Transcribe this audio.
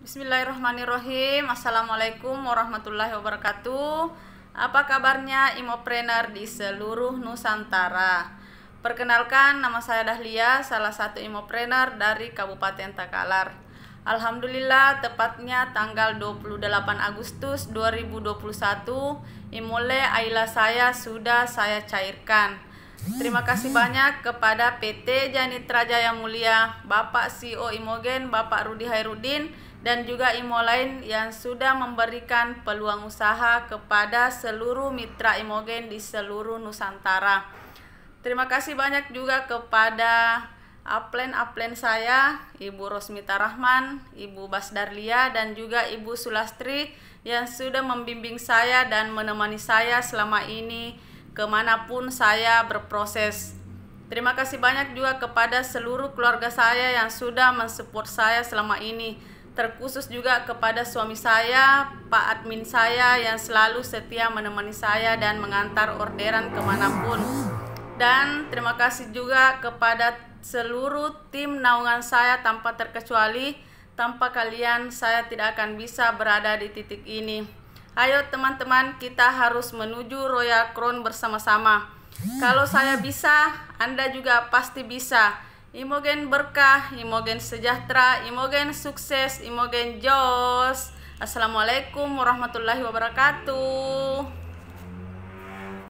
Bismillahirrahmanirrahim Assalamualaikum warahmatullahi wabarakatuh Apa kabarnya imoprener di seluruh Nusantara Perkenalkan nama saya Dahlia Salah satu imoprener dari Kabupaten Takalar Alhamdulillah tepatnya tanggal 28 Agustus 2021 Imole Aila saya sudah saya cairkan Terima kasih banyak kepada PT Janitra Jaya Mulia, Bapak CEO Imogen, Bapak Rudi Hairudin, dan juga IMO lain yang sudah memberikan peluang usaha kepada seluruh mitra Imogen di seluruh Nusantara. Terima kasih banyak juga kepada aplen-aplen saya, Ibu Rosmita Rahman, Ibu Basdarlia, dan juga Ibu Sulastri yang sudah membimbing saya dan menemani saya selama ini kemanapun saya berproses. Terima kasih banyak juga kepada seluruh keluarga saya yang sudah mensupport saya selama ini. Terkhusus juga kepada suami saya, Pak Admin saya yang selalu setia menemani saya dan mengantar orderan kemanapun. Dan terima kasih juga kepada seluruh tim naungan saya tanpa terkecuali. Tanpa kalian saya tidak akan bisa berada di titik ini. Ayo teman-teman, kita harus menuju Royal Crown bersama-sama. Kalau saya bisa, Anda juga pasti bisa. Imogen berkah, imogen sejahtera, imogen sukses, imogen jos. Assalamualaikum warahmatullahi wabarakatuh.